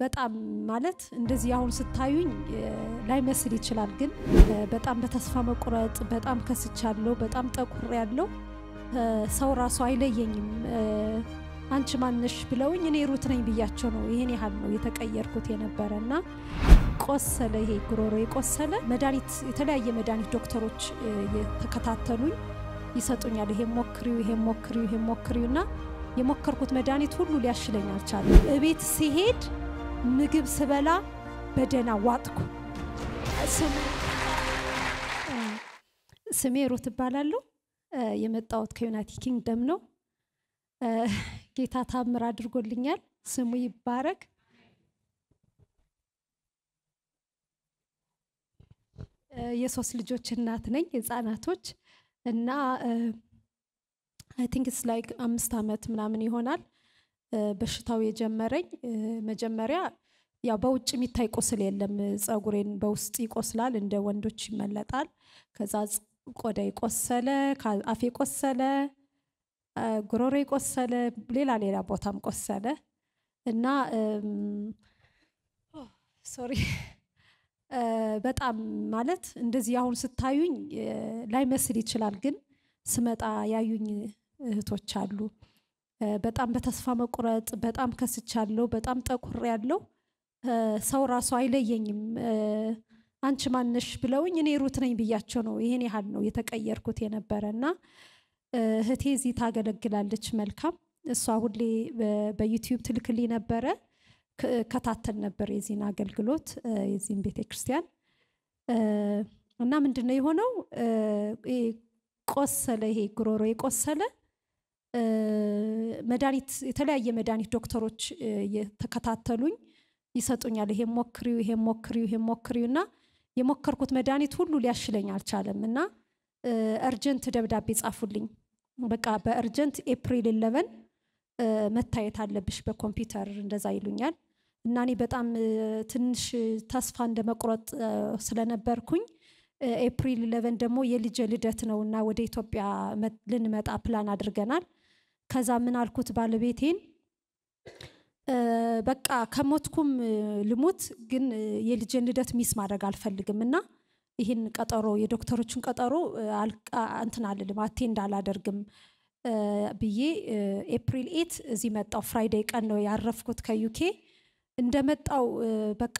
በጣም ማለት እንደዚህ አሁን ስታዩኝ ላይመስል ይችላል፣ ግን በጣም በተስፋ መቁረጥ በጣም ከስቻለሁ፣ በጣም ጠቁር ያለው ሰው ራሱ አይለየኝም። አንቺ ማንሽ ብለውኝ እኔ ሩት ነኝ ብያቸው ነው ይህን ያህል ነው የተቀየርኩት የነበረ እና ቆሰለ። ይሄ ጉሮሮ የቆሰለ መድኃኒት የተለያየ መድኃኒት ዶክተሮች የተከታተሉኝ ይሰጡኛል። ይሄ ሞክሪው፣ ይሄ ሞክሪው፣ ይሄ ሞክሪው እና የሞከርኩት መድኃኒት ሁሉ ሊያሽለኝ አልቻለም። እቤት ሲሄድ ምግብ ስበላ በደና ዋጥኩ። ስሜ ሩት እባላለሁ። የመጣሁት ከዩናይትድ ኪንግደም ነው። ጌታ ታምር አድርጎልኛል። ስሙ ይባረክ። የሶስት ልጆች እናት ነኝ፣ ህጻናቶች እና አይ ቲንክ ኢትስ ላይክ አምስት አመት ምናምን ይሆናል በሽታው የጀመረኝ መጀመሪያ ያው በውጭ የሚታይ ቁስል የለም። ጸጉሬን በውስጥ ይቆስላል፣ እንደ ወንዶች ይመለጣል። ከዛ ቆዳ ይቆሰለ፣ ፣አፍ ይቆሰለ፣ ጉሮሮ ይቆሰለ፣ ሌላ ሌላ ቦታም ቆሰለ እና ሶሪ በጣም ማለት እንደዚህ አሁን ስታዩኝ ላይመስል ይችላል፣ ግን ስመጣ ያዩኝ እህቶች አሉ። በጣም በተስፋ መቁረጥ፣ በጣም ከስቻለሁ፣ በጣም ጠቁር ያለው ሰው ራሱ አይለየኝም። አንቺ ማነሽ ብለውኝ እኔ ሩት ነኝ ብያቸው ነው ይህን ያህል ነው የተቀየርኩት የነበረ እና እህቴ እዚህ ታገለግላለች። መልካም እሷ ሁሌ በዩቲዩብ ትልክልኝ ነበረ ከታተል ነበር የዚህን አገልግሎት የዚህን ቤተ ክርስቲያን እና ምንድነው የሆነው ቆሰለ ይሄ ጉሮሮ የቆሰለ መድኃኒት የተለያየ መድኃኒት ዶክተሮች የተከታተሉኝ ይሰጡኛል። ይሄ ሞክሪው፣ ይሄ ሞክሪው፣ ይሄ ሞክሪው እና የሞከርኩት መድኃኒት ሁሉ ሊያሽለኝ አልቻለም እና እርጀንት ደብዳቤ ጻፉልኝ። በቃ በእርጀንት ኤፕሪል ኢለቨን መታየት አለብሽ በኮምፒውተር እንደዛ ይሉኛል እና እኔ በጣም ትንሽ ተስፋ እንደመቁረጥ ስለነበርኩኝ ኤፕሪል ኢለቨን ደግሞ የልጄ ልደት ነው እና ወደ ኢትዮጵያ ልንመጣ ፕላን አድርገናል። ከዛ ምን አልኩት ባለቤቴን በቃ ከሞትኩም ልሙት፣ ግን የልጅን ልደት ሚስ ማድረግ አልፈልግም እና ይህን ቀጠሮ የዶክተሮችን ቀጠሮ እንትን አልልም አቴንድ አላደርግም ብዬ ኤፕሪል ኤት እዚህ መጣው። ፍራይዴይ ቀን ነው ያረፍኩት ከዩኬ እንደመጣው በቃ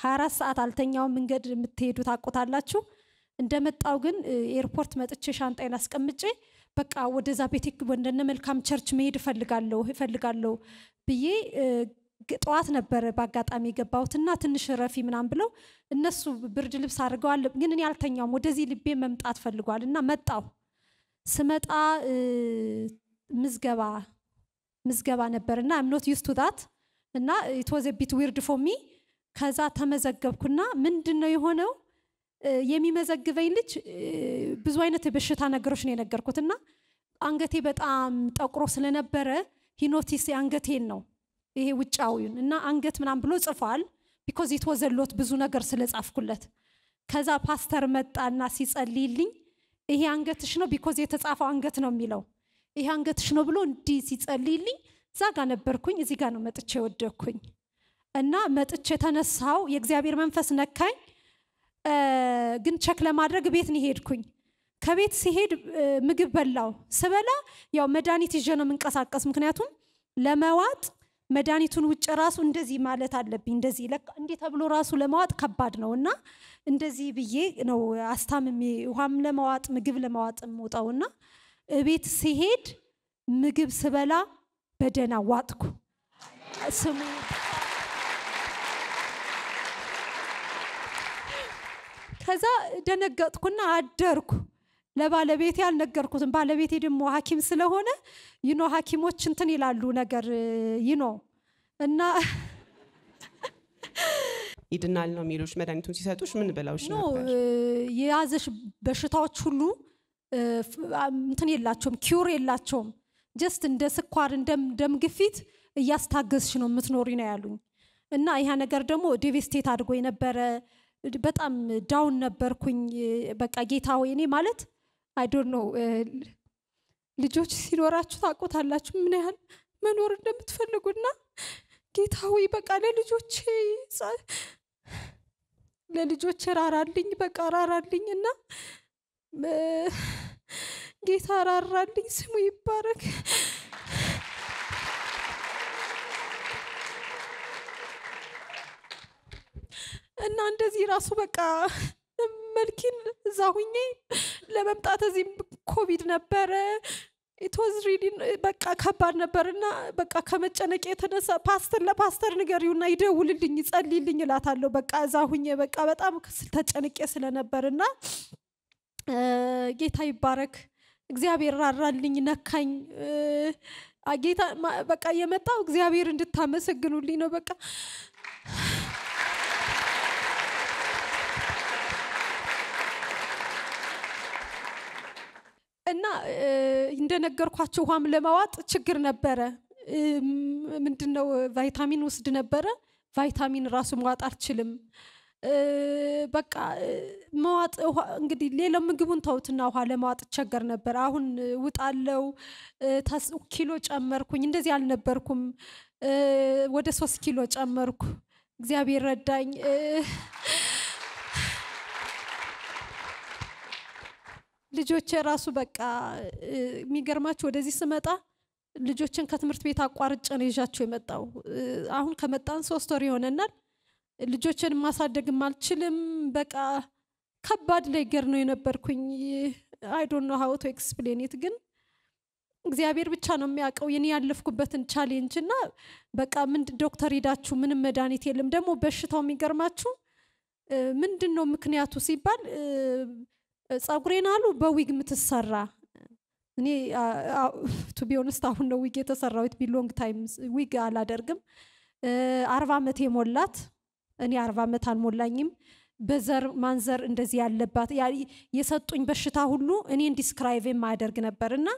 ሀያ አራት ሰዓት አልተኛውም። መንገድ የምትሄዱ ታቆታላችሁ። እንደመጣው ግን ኤርፖርት መጥቼ ሻንጣይን አስቀምጬ በቃ ወደዛ ቤት ወንደነ መልካም ቸርች መሄድ እፈልጋለሁ እፈልጋለሁ ብዬ ጠዋት ነበረ በአጋጣሚ የገባሁትና ትንሽ ረፊ ምናም ብለው እነሱ ብርድ ልብስ አድርገዋል። ግን እኔ አልተኛውም። ወደዚህ ልቤ መምጣት ፈልጓል እና መጣሁ። ስመጣ ምዝገባ ምዝገባ ነበርና አምኖት ዩስ ዳት እና ኢትወዘ ቢት ዊርድ ፎሚ ከዛ ተመዘገብኩና ምንድን ነው የሆነው የሚመዘግበኝ ልጅ ብዙ አይነት የበሽታ ነገሮች ነው የነገርኩት እና አንገቴ በጣም ጠቁሮ ስለነበረ ሂኖቲስ አንገቴን ነው ይሄ ውጫዊውን እና አንገት ምናም ብሎ ጽፏል። ቢኮዝ የተወዘሎት ብዙ ነገር ስለጻፍኩለት። ከዛ ፓስተር መጣና ሲጸልይልኝ ይሄ አንገትሽ ነው ቢኮዝ የተጻፈው አንገት ነው የሚለው ይሄ አንገትሽ ነው ብሎ እንዲህ ሲጸልይልኝ እዛ ጋ ነበርኩኝ፣ እዚህ ጋ ነው መጥቼ ወደኩኝ እና መጥቼ ተነሳው። የእግዚአብሔር መንፈስ ነካኝ። ግን ቸክ ለማድረግ ቤት ነው ሄድኩኝ። ከቤት ሲሄድ ምግብ በላው። ስበላ ያው መድኃኒት ይዤ ነው የምንቀሳቀስ። ምክንያቱም ለመዋጥ መድኃኒቱን ውጭ ራሱ እንደዚህ ማለት አለብኝ። እንደዚህ ለካ እንዲህ ተብሎ ራሱ ለመዋጥ ከባድ ነው እና እንደዚህ ብዬ ነው አስታምሜ ውሃም ለመዋጥ ምግብ ለመዋጥ የምወጣው እና እቤት ሲሄድ ምግብ ስበላ በደህና ዋጥኩ። ስሙ ከዛ ደነገጥኩና አደርኩ። ለባለቤቴ አልነገርኩትም። ባለቤቴ ደግሞ ሀኪም ስለሆነ ይኖ ሀኪሞች እንትን ይላሉ ነገር ይኖ እና ይድናል ነው የሚሉሽ? መድኃኒቱን ሲሰጡሽ ምን ብለውሽ የያዘሽ በሽታዎች ሁሉ እንትን የላቸውም፣ ኪውር የላቸውም። ጀስት እንደ ስኳር እንደ ደም ግፊት እያስታገዝሽ ነው የምትኖሪ ነው ያሉኝ እና ይህ ነገር ደግሞ ዴቬስቴት አድርጎ የነበረ በጣም ዳውን ነበርኩኝ። በቃ ጌታ ሆይ እኔ ማለት አይዶን ነው ልጆች ሲኖራችሁ ታውቁታላችሁ ምን ያህል መኖር እንደምትፈልጉና ጌታ ሆይ በቃ ለልጆቼ ለልጆች ራራልኝ በቃ ራራልኝ እና ጌታ ራራልኝ ስሙ ይባረክ እና እንደዚህ ራሱ በቃ መልኪን እዛ ሁኜ ለመምጣት እዚህም ኮቪድ ነበረ ኢትዋዝ ሪሊ በቃ ከባድ ነበር እና በቃ ከመጨነቅ የተነሳ ፓስተር ለፓስተር ንገሪውና ይደውልልኝ ይጸልይልኝ እላታለሁ። በቃ እዛ ሁኜ በቃ በጣም ተጨንቄ ስለነበር እና ጌታ ይባረክ እግዚአብሔር ራራልኝ፣ ነካኝ። ጌታ በቃ የመጣው እግዚአብሔር እንድታመሰግኑልኝ ነው በቃ እንደነገርኳቸው ውሃም ለማዋጥ ችግር ነበረ። ምንድነው ቫይታሚን ውስድ ነበረ። ቫይታሚን ራሱ መዋጥ አልችልም። በቃ መዋጥ እንግዲህ ሌላው ምግቡን ተውትና ውሃ ለማዋጥ ቸገር ነበር። አሁን ውጣለው ኪሎ ጨመርኩኝ። እንደዚህ አልነበርኩም። ወደ ሶስት ኪሎ ጨመርኩ። እግዚአብሔር ረዳኝ። ልጆች ራሱ በቃ የሚገርማችሁ ወደዚህ ስመጣ ልጆችን ከትምህርት ቤት አቋርጬ ነው ይዣቸው የመጣው። አሁን ከመጣን ሶስት ወር ይሆነናል። ልጆችን ማሳደግም አልችልም። በቃ ከባድ ነገር ነው የነበርኩኝ። አይዶን ነው ሀውቶ ኤክስፕሌኔት ግን እግዚአብሔር ብቻ ነው የሚያውቀው የኔ ያለፍኩበትን ቻሌንጅ እና በቃ ምንድ ዶክተር ሄዳችሁ ምንም መድኃኒት የለም። ደግሞ በሽታው የሚገርማችሁ ምንድን ነው ምክንያቱ ሲባል ጸጉሬን አሉ በዊግ የምትሰራ እኔ ቱ ቢሆንስት አሁን ነው ዊግ የተሰራዊት ቢሎንግ ታይም ዊግ አላደርግም። አርባ ዓመት የሞላት እኔ አርባ ዓመት አልሞላኝም። በዘር ማንዘር እንደዚህ ያለባት የሰጡኝ በሽታ ሁሉ እኔን ዲስክራይቭ የማያደርግ ነበር እና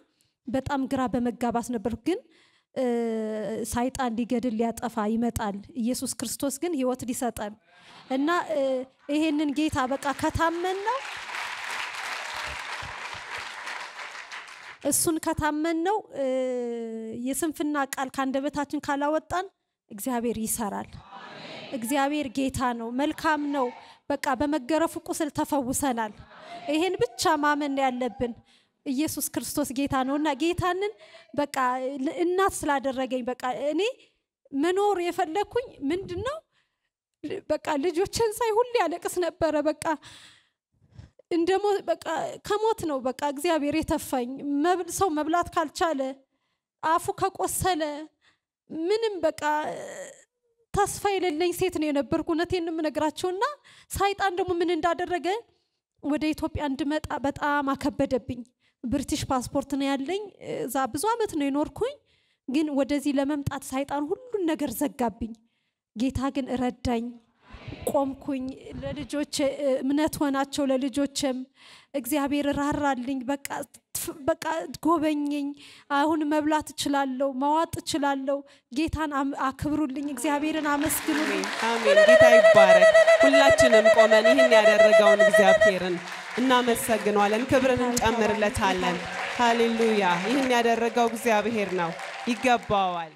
በጣም ግራ በመጋባት ነበር ግን ሳይጣን ሊገድል ሊያጠፋ ይመጣል። ኢየሱስ ክርስቶስ ግን ህይወት ሊሰጠን እና ይሄንን ጌታ በቃ ከታመን ነው እሱን ከታመን ነው የስንፍና ቃል ከአንደበታችን ካላወጣን እግዚአብሔር ይሰራል። እግዚአብሔር ጌታ ነው፣ መልካም ነው። በቃ በመገረፉ ቁስል ተፈውሰናል። ይሄን ብቻ ማመን ያለብን። ኢየሱስ ክርስቶስ ጌታ ነው እና ጌታንን በቃ እናት ስላደረገኝ በቃ እኔ መኖር የፈለግኩኝ ምንድን ነው በቃ ልጆችን ሳይ ሁሌ ያለቅስ ነበረ በቃ እንደ በቃ ከሞት ነው በቃ እግዚአብሔር የተፋኝ። ሰው መብላት ካልቻለ አፉ ከቆሰለ ምንም በቃ ተስፋ የሌለኝ ሴት ነው የነበርኩ። እውነቴን የምነግራቸውና ሳይጣን ደግሞ ምን እንዳደረገ ወደ ኢትዮጵያ እንድመጣ በጣም አከበደብኝ። ብሪቲሽ ፓስፖርት ነው ያለኝ። እዛ ብዙ አመት ነው የኖርኩኝ። ግን ወደዚህ ለመምጣት ሳይጣን ሁሉን ነገር ዘጋብኝ። ጌታ ግን እረዳኝ። ቆምኩኝ። ለልጆች እምነት ሆናቸው ለልጆችም እግዚአብሔር ራራልኝ። በቃ በቃ ጎበኘኝ። አሁን መብላት እችላለሁ፣ መዋጥ እችላለሁ። ጌታን አክብሩልኝ፣ እግዚአብሔርን አመስግኑልኝ። አሜን። ጌታ ይባረክ። ሁላችንም ቆመን ይህን ያደረገውን እግዚአብሔርን እናመሰግነዋለን፣ ክብርን እንጨምርለታለን። ሃሌሉያ! ይህን ያደረገው እግዚአብሔር ነው፣ ይገባዋል።